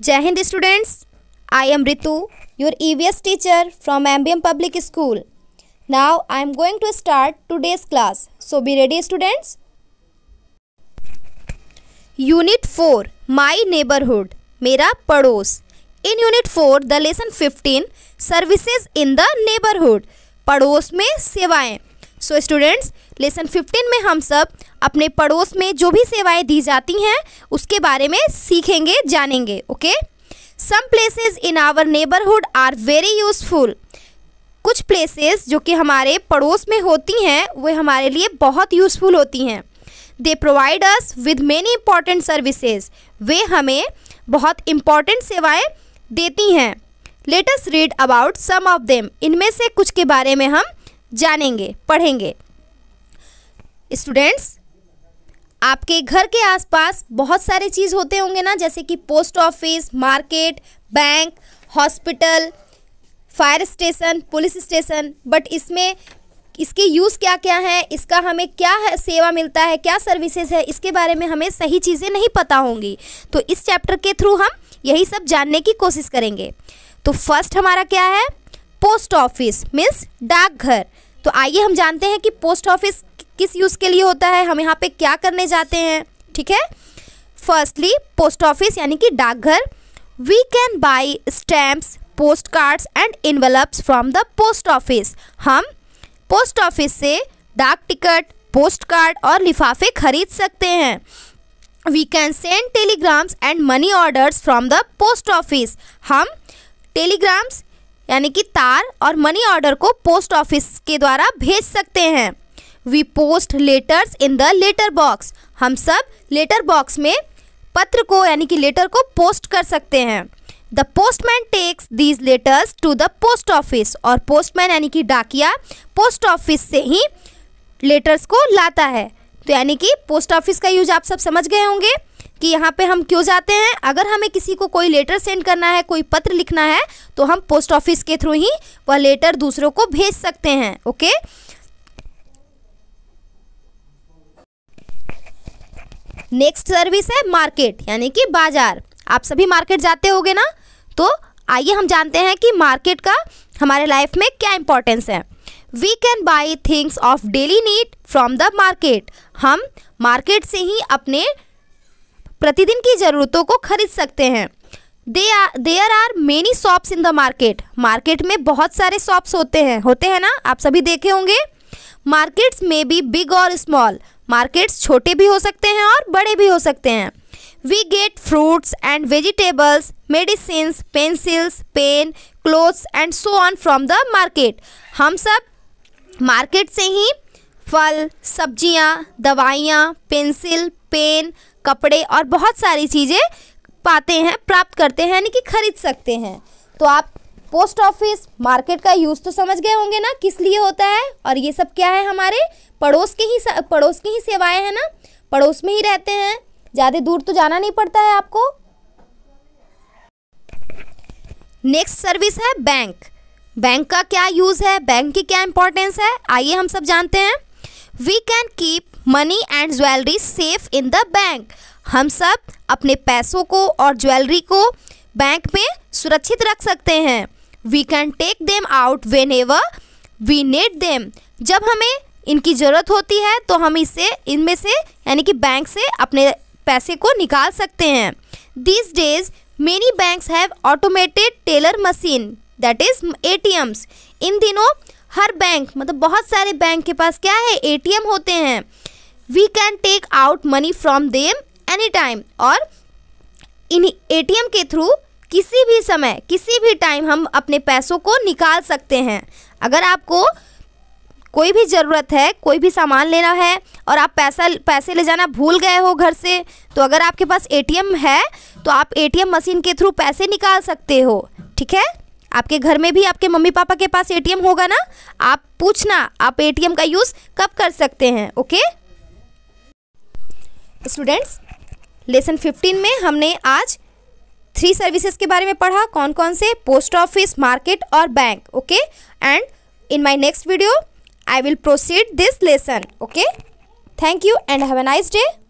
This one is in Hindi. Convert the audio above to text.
जय हिंद students I am Ritu your E V S teacher from M B M public school now I am going to start today's class so be ready students unit four my neighbourhood मेरा पड़ोस in unit four the lesson fifteen services in the neighbourhood पड़ोस में सेवाएं सो स्टूडेंट्स लेसन 15 में हम सब अपने पड़ोस में जो भी सेवाएं दी जाती हैं उसके बारे में सीखेंगे जानेंगे okay some places in our neighbourhood are very useful कुछ प्लेसेस जो कि हमारे पड़ोस में होती हैं वे हमारे लिए बहुत यूज़फुल होती हैं they provide us with many important services वे हमें बहुत इम्पॉर्टेंट सेवाएँ देती हैं let's read about some of them इनमें से कुछ के बारे में हम जानेंगे पढ़ेंगे स्टूडेंट्स आपके घर के आसपास बहुत सारे चीज़ होते होंगे ना जैसे कि post office market bank hospital fire station police station but इसमें इसके यूज़ क्या क्या हैं इसका हमें क्या है, सेवा मिलता है क्या सर्विसेज है इसके बारे में हमें सही चीज़ें नहीं पता होंगी तो इस चैप्टर के थ्रू हम यही सब जानने की कोशिश करेंगे तो फर्स्ट हमारा क्या है पोस्ट ऑफिस मीन्स डाकघर तो आइए हम जानते हैं कि पोस्ट ऑफिस किस यूज़ के लिए होता है हम यहाँ पे क्या करने जाते हैं ठीक है फर्स्टली पोस्ट ऑफिस यानी कि डाकघर we can buy stamps post cards and envelopes from the post office हम पोस्ट ऑफिस से डाक टिकट पोस्ट कार्ड और लिफाफे खरीद सकते हैं we can send telegrams and money orders from the post office हम टेलीग्राम्स यानी कि तार और मनी ऑर्डर को पोस्ट ऑफिस के द्वारा भेज सकते हैं we post letters in the letter box हम सब लेटर बॉक्स में पत्र को यानी कि लेटर को पोस्ट कर सकते हैं the postman takes these letters to the post office और पोस्टमैन यानी कि डाकिया पोस्ट ऑफिस से ही लेटर्स को लाता है तो यानी कि पोस्ट ऑफिस का यूज आप सब समझ गए होंगे कि यहाँ पे हम क्यों जाते हैं अगर हमें किसी को कोई लेटर सेंड करना है कोई पत्र लिखना है तो हम पोस्ट ऑफिस के थ्रू ही वह लेटर दूसरों को भेज सकते हैं ओके नेक्स्ट सर्विस है मार्केट यानी कि बाजार आप सभी मार्केट जाते होगे ना तो आइए हम जानते हैं कि मार्केट का हमारे लाइफ में क्या इंपॉर्टेंस है we can buy things of daily need from the market हम मार्केट से ही अपने प्रतिदिन की ज़रूरतों को खरीद सकते हैं they are there are many shops in the market market में बहुत सारे शॉप्स होते हैं होते हैं ना आप सभी देखे होंगे मार्केट्स में भी बिग और स्मॉल मार्केट्स छोटे भी हो सकते हैं और बड़े भी हो सकते हैं we get fruits and vegetables medicine pencils pen clothes and so on from the market हम सब मार्केट से ही फल सब्जियाँ दवाइयाँ पेंसिल पेन कपड़े और बहुत सारी चीज़ें पाते हैं प्राप्त करते हैं यानी कि खरीद सकते हैं तो आप पोस्ट ऑफिस मार्केट का यूज़ तो समझ गए होंगे ना किस लिए होता है और ये सब क्या है हमारे पड़ोस के ही पड़ोस की ही सेवाएं हैं ना पड़ोस में ही रहते हैं ज़्यादा दूर तो जाना नहीं पड़ता है आपको नेक्स्ट सर्विस है बैंक बैंक का क्या यूज़ है बैंक की क्या इंपॉर्टेंस है आइए हम सब जानते हैं we can keep money and jewellery safe in the bank हम सब अपने पैसों को और ज्वेलरी को बैंक में सुरक्षित रख सकते हैं we can take them out whenever we need them जब हमें इनकी ज़रूरत होती है तो हम इसे इनमें से यानी कि बैंक से अपने पैसे को निकाल सकते हैं these days many banks have automated teller machine that is ATMs इन दिनों हर बैंक मतलब बहुत सारे बैंक के पास क्या है एटीएम होते हैं we can take out money from them any time और इन ए के थ्रू किसी भी समय किसी भी टाइम हम अपने पैसों को निकाल सकते हैं अगर आपको कोई भी ज़रूरत है कोई भी सामान लेना है और आप पैसा पैसे ले जाना भूल गए हो घर से तो अगर आपके पास एटीएम है तो आप एटीएम मशीन के थ्रू पैसे निकाल सकते हो ठीक है आपके घर में भी आपके मम्मी पापा के पास एटीएम होगा ना आप पूछना आप एटीएम का यूज़ कब कर सकते हैं ओके स्टूडेंट्स लेसन 15 में हमने आज थ्री सर्विसेज के बारे में पढ़ा कौन कौन से पोस्ट ऑफिस मार्केट और bank okay and in my next video I will proceed this lesson okay thank you and have a nice day